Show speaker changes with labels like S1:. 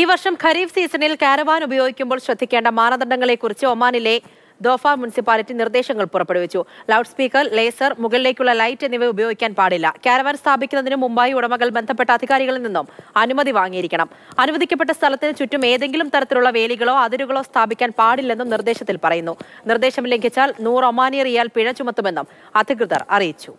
S1: ഈ വർഷം ഖരീഫ് സീസണിൽ കാരവാൻ ഉപയോഗിക്കുമ്പോൾ ശ്രദ്ധിക്കേണ്ട മാനദണ്ഡങ്ങളെക്കുറിച്ച് ഒമാനിലെ ദോഫ മുനിസിപ്പാലിറ്റി നിർദ്ദേശങ്ങൾ പുറപ്പെടുവിച്ചു ലൗഡ് സ്പീക്കർ ലേസർ മുകളിലേക്കുള്ള ലൈറ്റ് എന്നിവ ഉപയോഗിക്കാൻ പാടില്ല കാരവാൻ സ്ഥാപിക്കുന്നതിന് മുമ്പായി ഉടമകൾ ബന്ധപ്പെട്ട അധികാരികളിൽ നിന്നും അനുമതി വാങ്ങിയിരിക്കണം അനുവദിക്കപ്പെട്ട സ്ഥലത്തിന് ചുറ്റും ഏതെങ്കിലും തരത്തിലുള്ള വേലികളോ അതിരുകളോ സ്ഥാപിക്കാൻ പാടില്ലെന്നും നിർദ്ദേശത്തിൽ പറയുന്നു നിർദ്ദേശം ലംഘിച്ചാൽ നൂറ് ഒമാനി റിയാൽ പിഴ ചുമത്തുമെന്നും അധികൃതർ അറിയിച്ചു